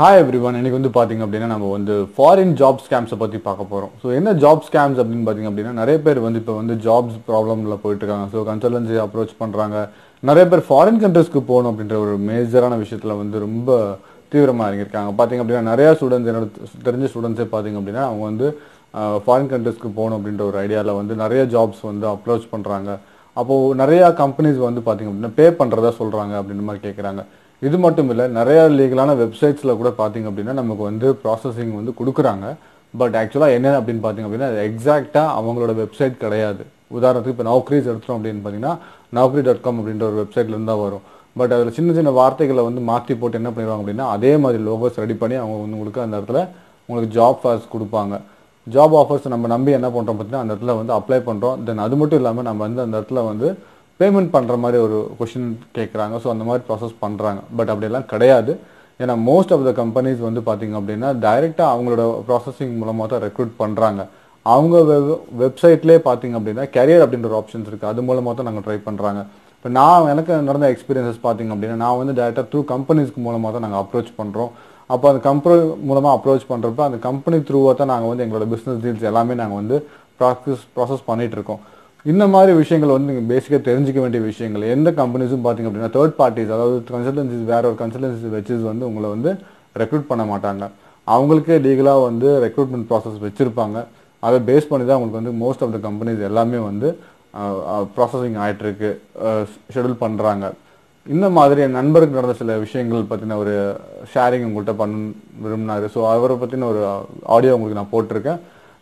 hi every one இன்றைக்கி வந்து பார்த்திங்க அப்படின்னா நம்ம வந்து ஃபாரின் ஜாப் ஸ்கேம்ஸை பற்றி பார்க்க போகிறோம் ஸோ என்ன ஜாப் ஸ்கேம்ஸ் அப்படின்னு பார்த்திங்க அப்படின்னா நிறைய பேர் வந்து இப்போ வந்து ஜாப்ஸ் ப்ராப்ளமில் போயிட்டுருக்காங்க ஸோ கன்சல்டன்சி அப்ரோச் பண்ணுறாங்க நிறைய பேர் ஃபாரின் கண்ட்ரிஸ்க்கு போகணும் அப்படின்ற ஒரு மேஜரான விஷயத்தில் வந்து ரொம்ப தீவிரமாக இருக்காங்க பார்த்திங்க அப்படின்னா நிறையா ஸ்டூடெண்ட்ஸ் என்னோட தெரிஞ்ச ஸ்டூடெண்ட்ஸே பார்த்திங்க அப்படின்னா அவங்க வந்து ஃபாரின் கண்ட்ரிஸ்க்கு போகணும் அப்படின்ற ஒரு ஐடியாவில் வந்து நிறைய ஜாப்ஸ் வந்து அப்ரோச் பண்ணுறாங்க அப்போது நிறையா கம்பெனிஸ் வந்து பார்த்திங்க அப்படின்னா பே பண்ணுறதா சொல்கிறாங்க அப்படின்ற மாதிரி கேட்குறாங்க இது மட்டும் இல்லை நிறையா லீகலான வெப்சைட்ஸில் கூட பார்த்திங்க அப்படின்னா நமக்கு வந்து ப்ராசஸிங் வந்து கொடுக்குறாங்க பட் ஆக்சுவலாக என்ன அப்படின்னு பார்த்திங்க அப்படின்னா அது எக்ஸாக்டாக அவங்களோட வெப்சைட் கிடையாது உதாரணத்துக்கு இப்போ நௌக்ரீஸ் எடுத்தோம் அப்படின்னு பார்த்தீங்கன்னா நௌக்ரி டாட் காம் அப்படின்ற ஒரு வெப்சைட்லேருந்து தான் வரும் பட் அதில் சின்ன சின்ன வார்த்தைகளை வந்து மாற்றி போட்டு என்ன பண்ணிடுவாங்க அப்படின்னா அதே மாதிரி லோகோஸ் ரெடி பண்ணி அவங்க உங்களுக்கு அந்த இடத்துல உங்களுக்கு ஜாப் ஆஃபர்ஸ் கொடுப்பாங்க ஜாப் ஆஃபர்ஸ் நம்ம நம்பி என்ன பண்ணுறோம் பார்த்தீங்கன்னா அந்த இடத்துல வந்து அப்ளை பண்ணுறோம் தென் அது மட்டும் இல்லாமல் நம்ம வந்து அந்த இடத்துல வந்து பேமெண்ட் பண்ணுற மாதிரி ஒரு கொஷின் கேட்குறாங்க ஸோ அந்த மாதிரி ப்ராசஸ் பண்ணுறாங்க பட் அப்படியெல்லாம் கிடையாது ஏன்னா மோஸ்ட் ஆஃப் த கம்பெனிஸ் வந்து பார்த்திங்க அப்படின்னா டைரெக்டாக அவங்களோட ப்ராசஸிங் மூலமாக தான் ரெக்ரூட் பண்ணுறாங்க அவங்க வெப் வெப்சைட்லேயே பார்த்திங்க அப்படின்னா கரியர் அப்படின்ற ஒரு ஆப்ஷன்ஸ் இருக்குது அது மூலமாக தான் நாங்கள் ட்ரை பண்ணுறாங்க இப்போ நான் எனக்கு நடந்த எக்ஸ்பீரியன்ஸஸ் பார்த்திங்க அப்படின்னா நான் வந்து டேரெக்டாக த்ரூ கம்பெனிஸ்க்கு மூலமாக தான் நாங்கள் அப்ரோச் பண்ணுறோம் அப்போ அந்த கம்பெனி மூலமாக அப்ரோச் பண்ணுறப்ப அந்த கம்பெனி த்ரூவாக தான் நாங்கள் வந்து எங்களோட பிஸ்னஸ் டீல்ஸ் எல்லாமே நாங்கள் வந்து ப்ராக்ஸஸ் ப்ராசஸ் பண்ணிகிட்ருக்கோம் இருக்கோம் இந்த மாதிரி விஷயங்கள் வந்து நீங்கள் பேசிக்காக தெரிஞ்சிக்க வேண்டிய விஷயங்கள் எந்த கம்பெனிஸும் பார்த்திங்க அப்படின்னா தேர்ட் பார்ட்டிஸ் அதாவது கன்சல்டன்சிஸ் வேற ஒரு கன்சல்டன்சிஸ் வச்சு வந்து உங்களை வந்து ரெக்ரூட் பண்ண மாட்டாங்க அவங்களுக்கே லீகலாக வந்து ரெக்ரூட்மெண்ட் ப்ராசஸ் வச்சுருப்பாங்க அதை பேஸ் பண்ணி தான் அவங்களுக்கு வந்து மோஸ்ட் ஆஃப் த கம்பெனிஸ் எல்லாமே வந்து ப்ராசஸிங் ஆகிட்டுருக்கு ஷெடியூல் பண்ணுறாங்க இந்த மாதிரி என் நண்பருக்கு நடந்த சில விஷயங்கள் பற்றின ஒரு ஷேரிங் உங்கள்கிட்ட பண்ண விரும்பினாரு ஸோ அவரை பற்றின ஒரு ஆடியோ உங்களுக்கு நான் போட்டிருக்கேன்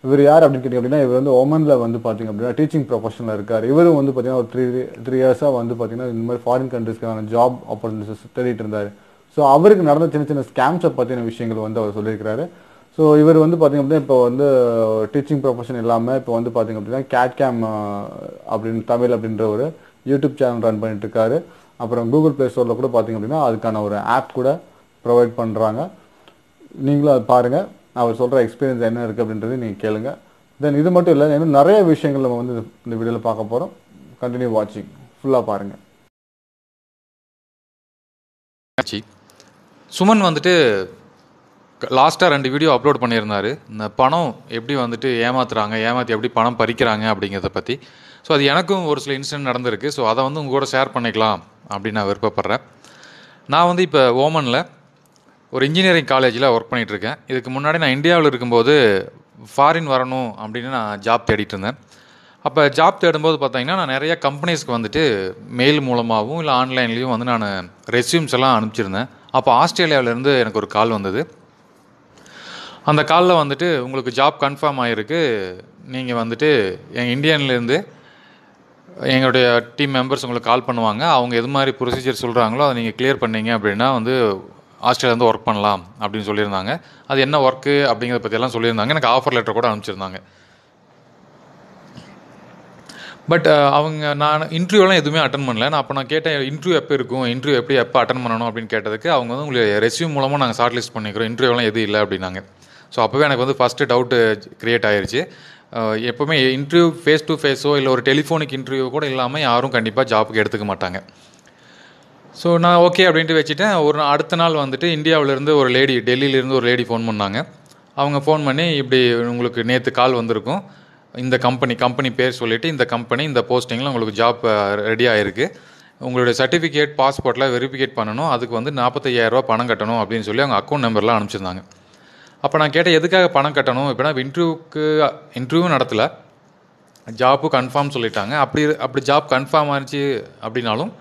இவர் யார் அப்படின்னு கேட்டிங்க அப்படின்னா இவர் வந்து ஒமன்ல வந்து பாத்தீங்க அப்படின்னா டீச்சிங் ப்ரொஃபஷனில் இருக்கார் இவரும் வந்து பாத்தீங்கன்னா ஒரு த்ரீ த்ரீ இயர்ஸாக வந்து பாத்தீங்கன்னா இந்த மாதிரி ஃபாரின் கண்ட்ரிஸ்க்கான ஜாப் ஆப்பர்ச்சுனிட்டிஸ் தேடிட்டு இருந்தார் ஸோ அவருக்கு நடந்த சின்ன சின்ன ஸ்கேம்ஸை பற்றின விஷயங்கள் வந்து அவர் சொல்லியிருக்காரு ஸோ இவர் வந்து பாத்தீங்க அப்படின்னா இப்போ வந்து டீச்சிங் ப்ரொஃபஷன் இல்லாமல் இப்போ வந்து பாத்தீங்க அப்படின்னா கேட் கேம் அப்படின்னு தமிழ் அப்படின்ற ஒரு யூடியூப் சேனல் ரன் பண்ணிட்டு இருக்காரு அப்புறம் கூகுள் பிளே ஸ்டோரில் கூட பாத்தீங்க அப்படின்னா அதுக்கான ஒரு ஆப் கூட ப்ரொவைட் பண்ணுறாங்க நீங்களும் அதை பாருங்கள் அவர் சொல்கிற எக்ஸ்பீரியன்ஸ் என்ன இருக்குது அப்படின்றது நீங்கள் கேளுங்க தென் இது மட்டும் இல்லை இன்னும் நிறைய விஷயங்கள் நம்ம வந்து இந்த வீடியோவில் பார்க்க போகிறோம் கண்டினியூ வாட்சிங் ஃபுல்லாக பாருங்கள் சுமன் வந்துட்டு லாஸ்ட்டாக ரெண்டு வீடியோ அப்லோட் பண்ணியிருந்தார் இந்த பணம் எப்படி வந்துட்டு ஏமாத்துறாங்க ஏமாற்றி எப்படி பணம் பறிக்கிறாங்க அப்படிங்கிறத பற்றி ஸோ அது எனக்கும் ஒரு சில இன்சிடென்ட் நடந்திருக்கு ஸோ அதை வந்து உங்கள் கூட ஷேர் பண்ணிக்கலாம் அப்படின்னு நான் விருப்பப்படுறேன் நான் வந்து இப்போ ஓமனில் ஒரு இன்ஜினியரிங் காலேஜில் ஒர்க் பண்ணிகிட்ருக்கேன் இதுக்கு முன்னாடி நான் இந்தியாவில் இருக்கும்போது ஃபாரின் வரணும் அப்படின்னு நான் ஜாப் தேடிட்டு இருந்தேன் அப்போ ஜாப் தேடும்போது பார்த்தீங்கன்னா நான் நிறைய கம்பெனிஸ்க்கு வந்துட்டு மெயில் மூலமாகவும் இல்லை ஆன்லைன்லேயும் வந்து நான் ரெசியூம்ஸ் எல்லாம் அனுப்பிச்சிருந்தேன் அப்போ ஆஸ்திரேலியாவிலேருந்து எனக்கு ஒரு கால் வந்தது அந்த காலில் வந்துட்டு உங்களுக்கு ஜாப் கன்ஃபார்ம் ஆகிருக்கு நீங்கள் வந்துட்டு எங்கள் இந்தியன்லேருந்து எங்களுடைய டீம் மெம்பர்ஸ் உங்களுக்கு கால் பண்ணுவாங்க அவங்க எது மாதிரி ப்ரொசீஜர் சொல்கிறாங்களோ அதை நீங்கள் கிளியர் பண்ணீங்க அப்படின்னா வந்து வந்து ஒர்க் பண்ணலாம் அப்படின்னு சொல்லியிருந்தாங்க அது என்ன ஒர்க்கு அப்படிங்கிறத பற்றியெல்லாம் சொல்லியிருந்தாங்க எனக்கு ஆஃபர் லெட்டர் கூட அனுப்பிச்சிருந்தாங்க பட் அவங்க நான் இன்டர்வியூலாம் எதுவுமே அட்டன் பண்ணல நான் அப்போ நான் கேட்டேன் இன்டர்வியூ எப்போ இருக்கும் இன்டர்வியூ எப்படி எப்போ அட்டன் பண்ணணும் அப்படின்னு கேட்டதுக்கு அவங்க வந்து உங்களுக்கு ரெசியூ மூலமாக நாங்கள் ஷார்ட் லிஸ்ட் பண்ணிக்கிறோம் இன்டர்வியூலாம் எதுவும் இல்லை அப்படின்னாங்க ஸோ அப்போவே எனக்கு வந்து ஃபஸ்ட்டு டவுட்டு க்ரியேட் ஆயிடுச்சு எப்போவுமே இன்டர்வியூ ஃபேஸ் டு ஃபேஸோ இல்லை ஒரு டெலிஃபோனிக் இன்டர்வியூ கூட இல்லாமல் யாரும் கண்டிப்பாக ஜாப்புக்கு எடுத்துக்க மாட்டாங்க ஸோ நான் ஓகே அப்படின்ட்டு வச்சுட்டேன் ஒரு அடுத்த நாள் வந்துட்டு இந்தியாவிலேருந்து ஒரு லேடி டெல்லியிலேருந்து ஒரு லேடி ஃபோன் பண்ணாங்க அவங்க ஃபோன் பண்ணி இப்படி உங்களுக்கு நேற்று கால் வந்திருக்கும் இந்த கம்பெனி கம்பெனி பேர் சொல்லிவிட்டு இந்த கம்பெனி இந்த போஸ்டிங்கில் உங்களுக்கு ஜாப் ரெடி ஆகிருக்கு உங்களுடைய சர்டிஃபிகேட் பாஸ்போர்ட்டில் வெரிஃபிகேட் பண்ணணும் அதுக்கு வந்து நாற்பத்தையாயிரரூவா பணம் கட்டணும் அப்படின்னு சொல்லி அவங்க அக்கௌண்ட் நம்பர்லாம் அனுப்பிச்சிருந்தாங்க அப்போ நான் கேட்டேன் எதுக்காக பணம் கட்டணும் நான் இன்டர்வியூக்கு இன்டர்வியூ நடத்தலை ஜாப்பு கன்ஃபார்ம் சொல்லிட்டாங்க அப்படி அப்படி ஜாப் கன்ஃபார்ம் ஆனிச்சு அப்படின்னாலும்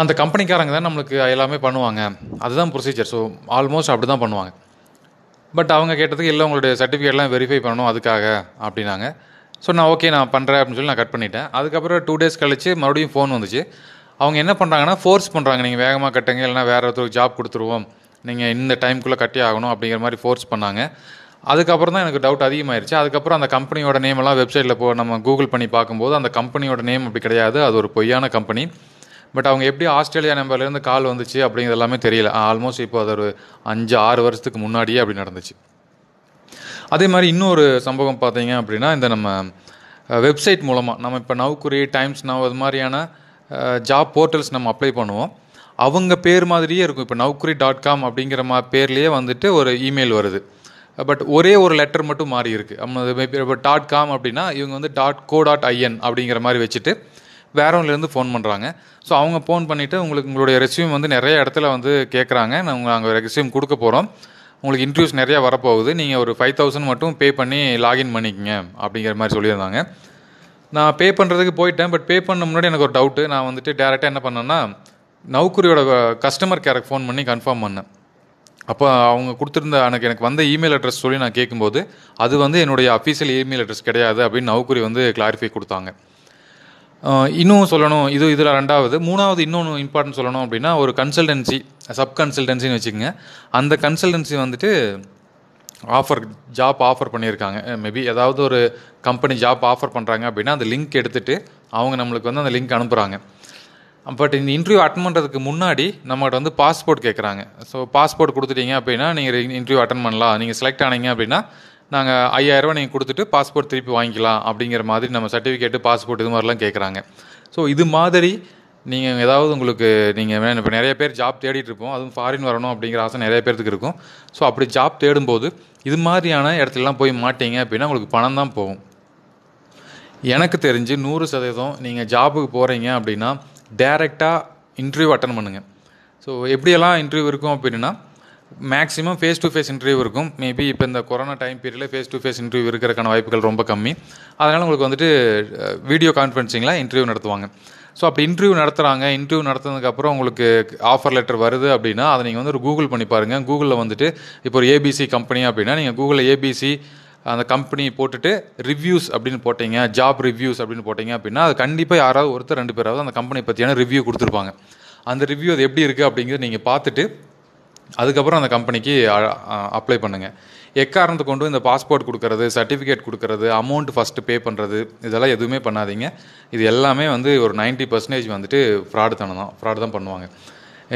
அந்த கம்பெனிக்காரங்க தான் நம்மளுக்கு எல்லாமே பண்ணுவாங்க அதுதான் ப்ரொசீஜர் ஸோ ஆல்மோஸ்ட் அப்படி தான் பண்ணுவாங்க பட் அவங்க கேட்டதுக்கு இல்லை உங்களுடைய சர்டிஃபிகேட்லாம் வெரிஃபை பண்ணணும் அதுக்காக அப்படின்னாங்க ஸோ நான் ஓகே நான் பண்ணுறேன் அப்படின்னு சொல்லி நான் கட் பண்ணிட்டேன் அதுக்கப்புறம் டூ டேஸ் கழித்து மறுபடியும் ஃபோன் வந்துச்சு அவங்க என்ன பண்ணுறாங்கன்னா ஃபோர்ஸ் பண்ணுறாங்க நீங்கள் வேகமாக கட்டுங்க இல்லைனா வேறு ஒருத்தருக்கு ஜாப் கொடுத்துருவோம் நீங்கள் இந்த டைமுக்குள்ளே கட்டி ஆகணும் அப்படிங்கிற மாதிரி ஃபோர்ஸ் பண்ணாங்க அதுக்கப்புறம் தான் எனக்கு டவுட் அதிகமாயிருச்சு அதுக்கப்புறம் அந்த கம்பெனியோட நேம் எல்லாம் வெப்சைட்டில் போ நம்ம கூகுள் பண்ணி பார்க்கும்போது அந்த கம்பெனியோட நேம் அப்படி கிடையாது அது ஒரு பொய்யான கம்பெனி பட் அவங்க எப்படி ஆஸ்திரேலியா நம்பர்லேருந்து கால் வந்துச்சு அப்படிங்கிறது எல்லாமே தெரியல ஆல்மோஸ்ட் இப்போ அது ஒரு அஞ்சு ஆறு வருஷத்துக்கு முன்னாடியே அப்படி நடந்துச்சு அதே மாதிரி இன்னொரு சம்பவம் பார்த்தீங்க அப்படின்னா இந்த நம்ம வெப்சைட் மூலமாக நம்ம இப்போ நவ்குரி டைம்ஸ் நவ் அது மாதிரியான ஜாப் போர்ட்டல்ஸ் நம்ம அப்ளை பண்ணுவோம் அவங்க பேர் மாதிரியே இருக்கும் இப்போ நவ்குரி டாட் காம் அப்படிங்கிற மா பேர்லேயே வந்துட்டு ஒரு இமெயில் வருது பட் ஒரே ஒரு லெட்டர் மட்டும் மாறி இருக்குது நம்ம இப்போ டாட் காம் அப்படின்னா இவங்க வந்து டாட் கோ டாட் ஐஎன் அப்படிங்கிற மாதிரி வச்சுட்டு வேறவன்லேருந்து ஃபோன் பண்ணுறாங்க ஸோ அவங்க ஃபோன் பண்ணிவிட்டு உங்களுக்கு உங்களுடைய ரெசியூம் வந்து நிறைய இடத்துல வந்து கேட்குறாங்க நாங்கள் அங்கே ரெசியூம் கொடுக்க போகிறோம் உங்களுக்கு இன்ட்ரூஸ் நிறையா வரப்போகுது நீங்கள் ஒரு ஃபைவ் தௌசண்ட் மட்டும் பே பண்ணி லாகின் பண்ணிக்கங்க அப்படிங்கிற மாதிரி சொல்லியிருந்தாங்க நான் பே பண்ணுறதுக்கு போயிட்டேன் பட் பே பண்ண முன்னாடி எனக்கு ஒரு டவுட்டு நான் வந்துட்டு டேரெக்டாக என்ன பண்ணேன்னா நவுக்குரியோட கஸ்டமர் கேருக்கு ஃபோன் பண்ணி கன்ஃபார்ம் பண்ணேன் அப்போ அவங்க கொடுத்துருந்த எனக்கு எனக்கு வந்த இமெயில் அட்ரஸ் சொல்லி நான் கேட்கும்போது அது வந்து என்னுடைய அஃபீஷியல் இமெயில் அட்ரஸ் கிடையாது அப்படின்னு நவுக்குரி வந்து கிளாரிஃபை கொடுத்தாங்க இன்னும் சொல்லணும் இது இதில் ரெண்டாவது மூணாவது இன்னொன்று இம்பார்ட்டன்ட் சொல்லணும் அப்படின்னா ஒரு கன்சல்டன்சி சப் கன்சல்டன்சின்னு வச்சுக்கோங்க அந்த கன்சல்டன்சி வந்துட்டு ஆஃபர் ஜாப் ஆஃபர் பண்ணியிருக்காங்க மேபி ஏதாவது ஒரு கம்பெனி ஜாப் ஆஃபர் பண்ணுறாங்க அப்படின்னா அந்த லிங்க் எடுத்துகிட்டு அவங்க நம்மளுக்கு வந்து அந்த லிங்க் அனுப்புகிறாங்க பட் இந்த இன்டர்வியூ அட்டன் பண்ணுறதுக்கு முன்னாடி நம்மகிட்ட வந்து பாஸ்போர்ட் கேட்குறாங்க ஸோ பாஸ்போர்ட் கொடுத்துட்டீங்க அப்படின்னா நீங்கள் இன்டர்வியூ அட்டன் பண்ணலாம் நீங்கள் செலக்ட் ஆனீங்க அப்படின்னா நாங்கள் ஐயாயிரரூவா நீங்கள் கொடுத்துட்டு பாஸ்போர்ட் திருப்பி வாங்கிக்கலாம் அப்படிங்கிற மாதிரி நம்ம சர்டிஃபிகேட்டு பாஸ்போர்ட் இது மாதிரிலாம் கேட்குறாங்க ஸோ இது மாதிரி நீங்கள் ஏதாவது உங்களுக்கு நீங்கள் இப்போ நிறைய பேர் ஜாப் தேடிட்டு இருப்போம் அதுவும் ஃபாரின் வரணும் அப்படிங்கிற ஆசை நிறைய பேர்த்துக்கு இருக்கும் ஸோ அப்படி ஜாப் தேடும்போது இது மாதிரியான இடத்துலலாம் போய் மாட்டிங்க அப்படின்னா உங்களுக்கு பணம் தான் போகும் எனக்கு தெரிஞ்சு நூறு சதவீதம் நீங்கள் ஜாபுக்கு போகிறீங்க அப்படின்னா டேரெக்டாக இன்டர்வியூ அட்டன் பண்ணுங்கள் ஸோ எப்படியெல்லாம் இன்டர்வியூ இருக்கும் அப்படின்னா maximum face to face interview இருக்கும் மேபி இப்போ இந்த கொரோனா டைம் பீரியடில் ஃபேஸ் டு ஃபேஸ் இன்டர்வியூ இருக்கிறக்கான வாய்ப்புகள் ரொம்ப கம்மி அதனால் உங்களுக்கு வந்துட்டு வீடியோ கான்ஃபரன்சிங்கில் இன்டர்வியூ நடத்துவாங்க ஸோ அப்படி இன்டர்வியூ நடத்துகிறாங்க இன்டர்வியூ நடத்துனதுக்கப்புறம் உங்களுக்கு ஆஃபர் லெட்டர் வருது அப்படின்னா அதை நீங்கள் வந்து ஒரு கூகுள் பண்ணி பாருங்கள் கூகுளில் வந்துட்டு இப்போ ஒரு ஏபிசி கம்பெனி அப்படின்னா நீங்கள் கூகுளில் ஏபிசி அந்த கம்பெனி போட்டுட்டு ரிவ்யூஸ் அப்படின்னு போட்டிங்க ஜாப் ரிவ்யூஸ் அப்படின்னு போட்டிங்க அப்படின்னா அது கண்டிப்பாக யாராவது ஒருத்தர் ரெண்டு பேராவது அந்த கம்பெனி பற்றியான ரிவ்யூ கொடுத்துருப்பாங்க அந்த ரிவ்யூ அது எப்படி இருக்குது அப்படிங்கிறது நீங்கள் பார்த்துட்டு அதுக்கப்புறம் அந்த கம்பெனிக்கு அப்ளை பண்ணுங்கள் எக்காரணத்தை கொண்டு இந்த பாஸ்போர்ட் கொடுக்கறது சர்டிஃபிகேட் கொடுக்கறது அமௌண்ட் ஃபஸ்ட்டு பே பண்ணுறது இதெல்லாம் எதுவுமே பண்ணாதீங்க இது எல்லாமே வந்து ஒரு நைன்ட்டி பர்சன்டேஜ் வந்துட்டு ஃப்ராடு தானே தான் ஃப்ராடு தான் பண்ணுவாங்க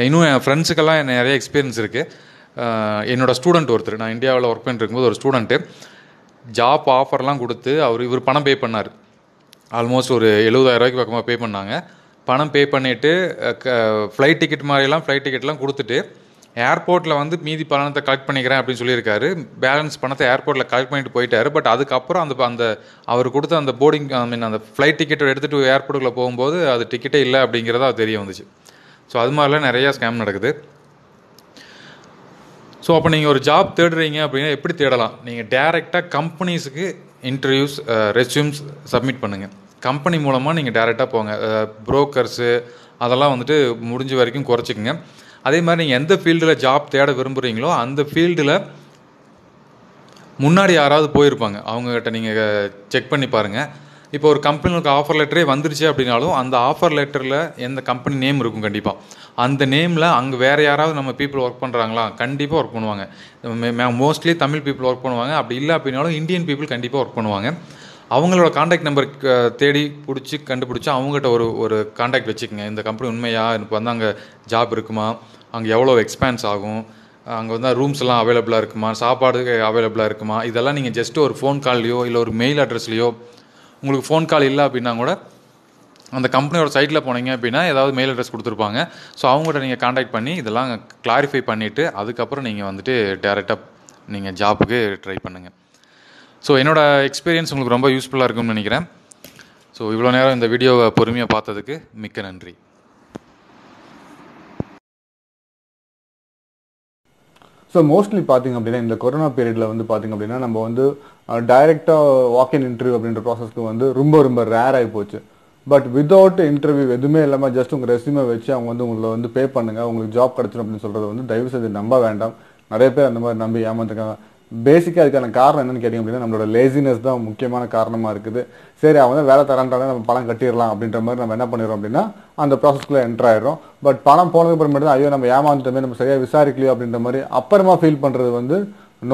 இன்னும் என் ஃப்ரெண்ட்ஸுக்கெல்லாம் நிறைய எக்ஸ்பீரியன்ஸ் இருக்குது என்னோடய ஸ்டூடெண்ட் ஒருத்தர் நான் இந்தியாவில் ஒர்க் பண்ணிட்டு இருக்கும்போது ஒரு ஸ்டூடெண்ட்டு ஜாப் ஆஃபர்லாம் கொடுத்து அவர் இவர் பணம் பே பண்ணார் ஆல்மோஸ்ட் ஒரு எழுபதாயிரரூவாய்க்கு பக்கமாக பே பண்ணாங்க பணம் பே பண்ணிவிட்டு க ஃப்ளைட் டிக்கெட் மாதிரிலாம் ஃப்ளைட் டிக்கெட்லாம் கொடுத்துட்டு ஏர்போர்ட்டில் வந்து மீதி பணத்தை கலெக்ட் பண்ணிக்கிறேன் அப்படின்னு சொல்லியிருக்காரு பேலன்ஸ் பணத்தை ஏர்போர்ட்டில் கலெக்ட் பண்ணிட்டு போயிட்டாரு பட் அதுக்கப்புறம் அந்த அந்த அவர் கொடுத்த அந்த போர்டிங் ஐ மீன் அந்த ஃப்ளைட் டிக்கெட்டை எடுத்துகிட்டு ஏர்போர்ட்டுக்குள்ளே போகும்போது அது டிக்கெட்டே இல்லை அப்படிங்கிறத தெரிய வந்துச்சு ஸோ அது மாதிரிலாம் நிறையா ஸ்கேம் நடக்குது ஸோ அப்போ நீங்கள் ஒரு ஜாப் தேடுறீங்க அப்படின்னா எப்படி தேடலாம் நீங்கள் டேரெக்டாக கம்பெனிஸுக்கு இன்டர்வியூஸ் ரெஸ்யூம்ஸ் சப்மிட் பண்ணுங்கள் கம்பெனி மூலமாக நீங்கள் டேரெக்டாக போங்க ப்ரோக்கர்ஸு அதெல்லாம் வந்துட்டு முடிஞ்ச வரைக்கும் குறைச்சிக்கங்க அதே மாதிரி நீங்கள் எந்த ஃபீல்டில் ஜாப் தேட விரும்புகிறீங்களோ அந்த ஃபீல்டில் முன்னாடி யாராவது போயிருப்பாங்க அவங்கக்கிட்ட நீங்கள் செக் பண்ணி பாருங்கள் இப்போ ஒரு கம்பெனிக்கு ஆஃபர் லெட்டரே வந்துருச்சு அப்படின்னாலும் அந்த ஆஃபர் லெட்டரில் எந்த கம்பெனி நேம் இருக்கும் கண்டிப்பாக அந்த நேமில் அங்கே வேறு யாராவது நம்ம பீப்புள் ஒர்க் பண்ணுறாங்களா கண்டிப்பாக ஒர்க் பண்ணுவாங்க மோஸ்ட்லி தமிழ் பீப்புள் ஒர்க் பண்ணுவாங்க அப்படி இல்லை அப்படின்னாலும் இந்தியன் பீப்புள் கண்டிப்பாக ஒர்க் பண்ணுவாங்க அவங்களோட காண்டாக்ட் நம்பர் தேடி பிடிச்சி கண்டுபிடிச்சி அவங்ககிட்ட ஒரு ஒரு காண்டாக்ட் வச்சுக்கோங்க இந்த கம்பெனி உண்மையா எனக்கு வந்து அங்கே ஜாப் இருக்குமா அங்கே எவ்வளோ எக்ஸ்பேன்ஸ் ஆகும் அங்கே வந்து ரூம்ஸ் எல்லாம் அவைலபிளாக இருக்குமா சாப்பாடு அவைலபிளாக இருக்குமா இதெல்லாம் நீங்கள் ஜஸ்ட்டு ஒரு ஃபோன் கால்லையோ இல்லை ஒரு மெயில் அட்ரஸ்லையோ உங்களுக்கு ஃபோன் கால் இல்லை அப்படின்னா கூட அந்த கம்பெனியோட சைட்டில் போனீங்க அப்படின்னா ஏதாவது மெயில் அட்ரஸ் கொடுத்துருப்பாங்க ஸோ அவங்கள்ட்ட நீங்கள் காண்டாக்ட் பண்ணி இதெல்லாம் கிளாரிஃபை பண்ணிவிட்டு அதுக்கப்புறம் நீங்கள் வந்துட்டு டேரெக்டாக நீங்கள் ஜாப்புக்கு ட்ரை பண்ணுங்கள் ஸோ என்னோடய எக்ஸ்பீரியன்ஸ் உங்களுக்கு ரொம்ப யூஸ்ஃபுல்லாக இருக்கும்னு நினைக்கிறேன் ஸோ இவ்வளோ நேரம் இந்த வீடியோவை பொறுமையாக பார்த்ததுக்கு மிக்க நன்றி ஸோ மோஸ்ட்லி பார்த்திங்க அப்படின்னா இந்த கொரோனா பீரியடில் வந்து பார்த்திங்க அப்படின்னா நம்ம வந்து டைரெக்டாக வாக்கின் இன்டர்வியூ அப்படின்ற ப்ராசஸ்க்கு வந்து ரொம்ப ரொம்ப ரேர் ஆகி போச்சு பட் வித்தவுட் இன்டர்வியூ எதுவுமே இல்லாமல் ஜஸ்ட் உங்கள் ரெசியூமை வச்சு அவங்க வந்து உங்களை வந்து பே பண்ணுங்கள் உங்களுக்கு ஜாப் கிடச்சிடும் அப்படின்னு சொல்கிறது வந்து தயவு செய்து நம்ப வேண்டாம் நிறைய பேர் அந்த மாதிரி நம்பி ஏமாந்துருக்காங்க பேசிக்காக அதுக்கான காரணம் என்னன்னு கேட்டிங்க அப்படின்னா நம்மளோட லேசினஸ் தான் முக்கியமான காரணமாக இருக்குது சரி அவன் வந்து வேலை தரான்றாங்க நம்ம பணம் கட்டிடலாம் அப்படின்ற மாதிரி நம்ம என்ன பண்ணிடுறோம் அப்படின்னா அந்த ப்ராசஸ்க்குள்ளே என்ட்ராயிடும் ஆயிடும் பட் பணம் போனதுக்கு அப்புறமேட்டு தான் ஐயோ நம்ம ஏமாந்துட்டோமே நம்ம சரியாக விசாரிக்கலையோ அப்படின்ற மாதிரி அப்புறமா ஃபீல் பண்ணுறது வந்து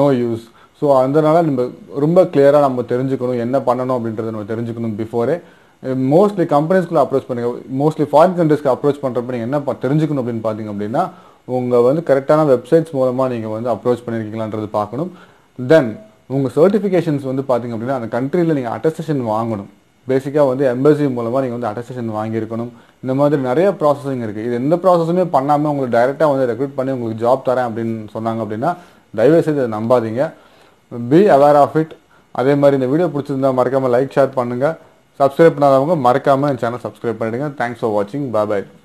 நோ யூஸ் ஸோ அதனால நம்ம ரொம்ப கிளியராக நம்ம தெரிஞ்சுக்கணும் என்ன பண்ணணும் அப்படின்றத நம்ம தெரிஞ்சுக்கணும் பிஃபோரே மோஸ்ட்லி கம்பெனிஸ்க்குள்ளே அப்ரோச் பண்ணுங்கள் மோஸ்ட்லி ஃபாரின் கண்ட்ரிஸ்க்கு அப்ரோச் பண்ணுறப்ப நீங்கள் என்ன தெரிஞ்சுக்கணும் அப்படின்னு பார்த்தீங்க அப்படின்னா உங்கள் வந்து கரெக்டான வெப்சைட்ஸ் மூலமாக நீங்கள் வந்து அப்ரோச் பண்ணியிருக்கீங்களான்றது பார்க்கணும் தென் உங்கள் சர்டிஃபிகேஷன்ஸ் வந்து பார்த்திங்க அப்படின்னா அந்த கண்ட்ரியில் நீங்கள் அட்டஸ்டேஷன் வாங்கணும் பேசிக்காக வந்து எம்பசி மூலமாக நீங்கள் வந்து அட்டஸ்டேஷன் வாங்கியிருக்கணும் இந்த மாதிரி நிறைய ப்ராசஸிங் இருக்குது இது எந்த ப்ராசஸுமே பண்ணாமல் உங்களுக்கு டைரெக்டாக வந்து ரெக்ரூட் பண்ணி உங்களுக்கு ஜாப் தரேன் அப்படின்னு சொன்னாங்க அப்படின்னா தயவுசெய்து இதை நம்பாதீங்க பி அவேர் ஆஃப் இட் அதே மாதிரி இந்த வீடியோ பிடிச்சிருந்தா மறக்காமல் லைக் ஷேர் பண்ணுங்கள் சப்ஸ்கிரைப் பண்ணாதவங்க மறக்காமல் என் சேனல் சப்ஸ்கிரைப் பண்ணிடுங்க தேங்க்ஸ் ஃபார் வாட்சிங் பாய் பாய்